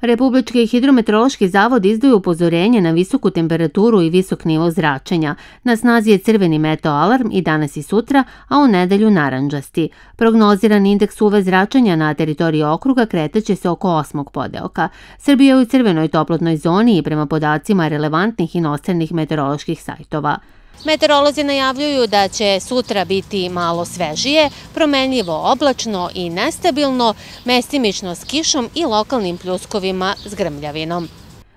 Republički hidrometeorološki zavod izdaju upozorenje na visoku temperaturu i visok nivo zračenja. Na snazi je crveni metoalarm i danas i sutra, a u nedelju naranđasti. Prognoziran indeks UV zračenja na teritoriji okruga kretaće se oko osmog podeoka. Srbija je u crvenoj toplotnoj zoni i prema podacima relevantnih inostranih meteoroloških sajtova. Meteorolozi najavljuju da će sutra biti malo svežije, promenljivo oblačno i nestabilno, mestimično s kišom i lokalnim pljuskovima s grmljavinom.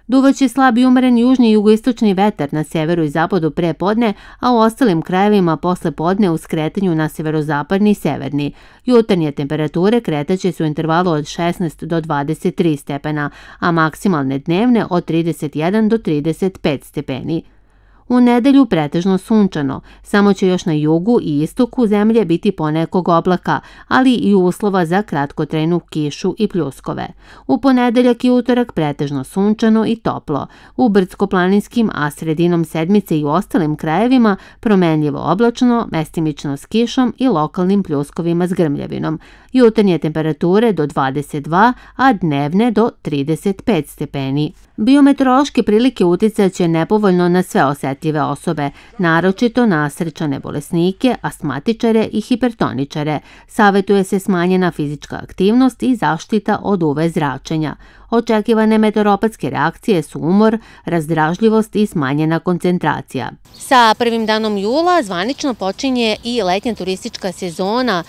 Duvaće slab i umeren južni i jugoistočni vetar na severu i zapadu pre podne, a u ostalim krajevima posle podne u skretanju na severozapadni i severni. Jutarnje temperature kretaće se u intervalu od 16 do 23 stepena, a maksimalne dnevne od 31 do 35 stepeni. U nedelju pretežno sunčano, samo će još na jugu i istoku zemlje biti ponekog oblaka, ali i uslova za kratkotrenu kišu i pljuskove. U ponedeljak i utorak pretežno sunčano i toplo. U brdsko-planinskim, a sredinom sedmice i ostalim krajevima promenljivo oblačno, mestimično s kišom i lokalnim pljuskovima s grmljavinom. Jutarnje temperature do 22, a dnevne do 35 stepeni. Biometeorološke prilike uticaće nepovoljno na sve osetljive osetljive osobe, naročito nasrećane bolesnike, astmatičare i hipertoničare. Savetuje se smanjena fizička aktivnost i zaštita od uve zračenja. Očekivane meteoropatske reakcije su umor, razdražljivost i smanjena koncentracija. Sa prvim danom jula zvanično počinje i letnja turistička sezona,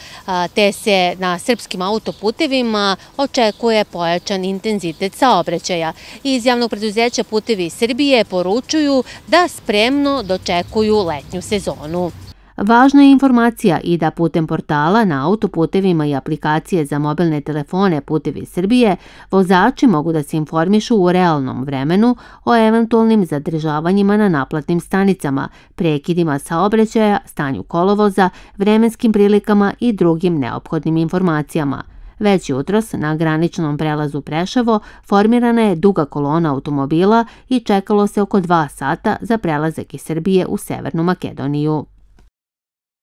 te se na srpskim autoputevima očekuje pojačan intenzitet saobraćaja. Iz javnog preduzeća Putevi Srbije poručuju da spremaju spremno dočekuju letnju sezonu. Važna je informacija i da putem portala na autoputevima i aplikacije za mobilne telefone Putevi Srbije vozači mogu da se informišu u realnom vremenu o eventualnim zadržavanjima na naplatnim stanicama, prekidima saobraćaja, stanju kolovoza, vremenskim prilikama i drugim neophodnim informacijama – Već jutros na graničnom prelazu Preševo formirana je duga kolona automobila i čekalo se oko dva sata za prelazak iz Srbije u Severnu Makedoniju.